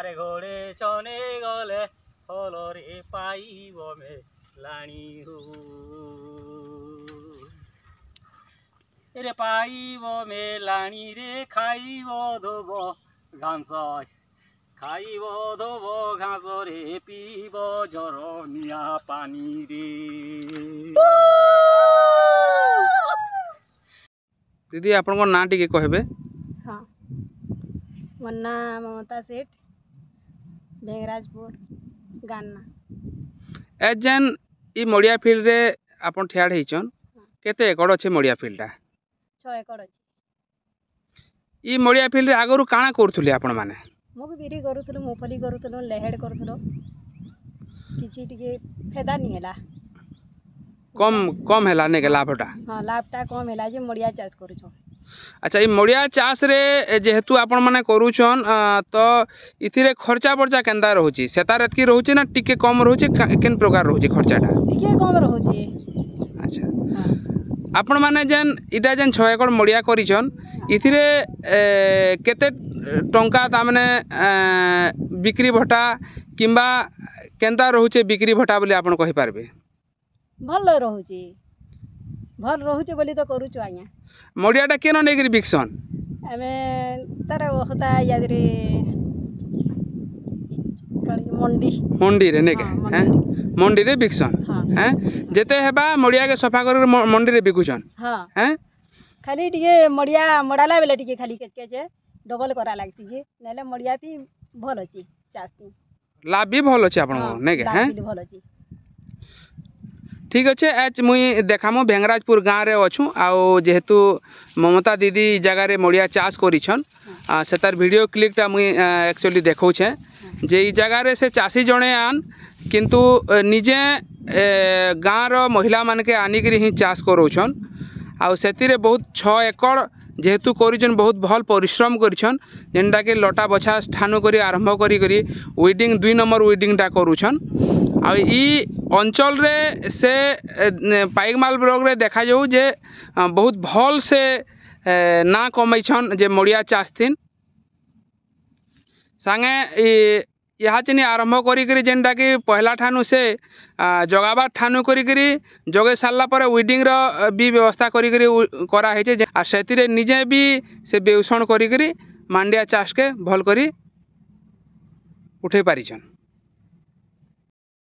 আরে ঘরে চনে গলে হলরে পাইব মে মেলানি রে পাইব মে মেলানি রে খাইব ধোব ঘাস খাইব ধোব ঘাস রে পিব জরমিয়া পানি রে দিদি আপনার নাঁ টিকে কহবে হ্যাঁ মোর নাঁ মমতা শেঠ ଭେଙ୍ଗରାଜପୁର ଗାନ୍ନା ଏ ଯେନ୍ ଇ ମଡ଼ିଆ ଫିଲ୍ଡରେ ଆପଣ ଠିଆଡ଼ ହେଇଛନ୍ କେତେ ଏକଡ଼ ଅଛେ ମଡ଼ିଆ ଫିଲ୍ଡଟା ଛଅ ଏକଡ଼ ଅଛି ଇ ମଡ଼ିଆ ଫିଲ୍ଡରେ ଆଗରୁ କାଣା କରୁଥିଲେ ଆପଣମାନେ ମୁଗ ବିରି କରୁଥିଲୁ ମୁଫଲି କରୁଥିଲୁ ଲେହେଡ଼ କରୁଥିଲୁ କିଛି ଟିକେ ଫେଦା ନି ହେଲା କମ୍ କମ୍ ହେଲା ନାଇଁ ଲାଭଟା ହଁ ଲାଭଟା କମ୍ ହେଲା ଯେ ମଡ଼ିଆ ଚାଷ କରୁଛୁ আচ্ছা এই মরিয়া চাষে যেহেতু আপন মানে করুছন তো ইতিরে খরচা বর্চা কেন্দা রয়েছে সেতা রেতকি রয়েছে না টিকে কম রয়েছে কেন প্রকার রয়েছে খরচাটা টিকে কম রয়েছে আচ্ছা হ্যাঁ। আপন মানে যেন ইটা যেন ছয় একর মরিয়া করিছন ইতিরে কেতে টঙ্কা তারমানে বিক্রি ভটা কিংবা কেন্দা রয়েছে বিক্রি ভটা বলে কহি পারবে ভালো রয়েছে ଭଲ ରହୁଛେ ବୋଲି ତ କରୁଛୁ ଆଜ୍ଞା ମଡ଼ିଆଟା କେନ ନେଇକିରି ବିକ୍ସନ୍ ଆମେ ତାର ହତା ଇଆଦିରେ ମଣ୍ଡି ମଣ୍ଡିରେ ନେଇକେ ମଣ୍ଡିରେ ବିକ୍ସନ୍ ହଁ ଯେତେ ହେବା ମଡ଼ିଆକେ ସଫା କରି ମଣ୍ଡିରେ ବିକୁଛନ୍ ହଁ ହେଁ ଖାଲି ଟିକେ ମଡ଼ିଆ ମଡ଼ାଲା ବେଲେ ଟିକେ ଖାଲି କେତେ ଯେ ଡବଲ କରା ଲାଗ୍ସି ଯେ ନହେଲେ ମଡ଼ିଆତି ଭଲ ଅଛି ଚାଷୀ ଲାଭ ବି ଭଲ ଅଛି ଆପଣଙ୍କ ନାଇଁ କି ଭଲ ଅଛି ঠিক আছে আজ মুই দেখামো ভেঙ্গরাজপুর গাঁরে অছু আহেতু মমতা দিদি জায়গায় মরিয়া চাষ করিছন সেতার ভিডিও ক্লিপটা মুই একচুয়ালি দেখছে যে এই জায়গায় সে চাষী জনে আন কিন্তু নিজে গাঁর মহিলা মানকে আনিকি হি চাষ করছেন আতিরে বহুত ছ একড় যেহেতু করছেন বহুত ভাল পরিশ্রম করছেন যেটাকি লটা বছা ঠানু করে আরম্ভ করি উইডিং দুই নম্বর উইডিংটা করছেন আই ଅଞ୍ଚଳରେ ସେ ପାଇକମାଲ ବ୍ଲକ୍ରେ ଦେଖାଯାଉ ଯେ ବହୁତ ଭଲ୍ ସେ ନାଁ କମେଇଛନ୍ ଯେ ମଡ଼ିଆ ଚାଷ୍ ଥିନ୍ ସାଙ୍ଗେ ଇହାଚିନି ଆରମ୍ଭ କରିକିରି ଯେନ୍ଟାକି ପହଲା ଠାନୁ ସେ ଜଗାବାର୍ ଠାନୁ କରିକିରି ଯୋଗେଇ ସାରିଲା ପରେ ୱିଡ଼ିଂର ବି ବ୍ୟବସ୍ଥା କରିକିରି କରାହେଇଛେ ଆର୍ ସେଥିରେ ନିଜେ ବି ସେ ବେଉଷଣ କରିକିରି ମାଣ୍ଡିଆ ଚାଷ୍କେ ଭଲ୍ କରି ଉଠେଇ ପାରିଛନ୍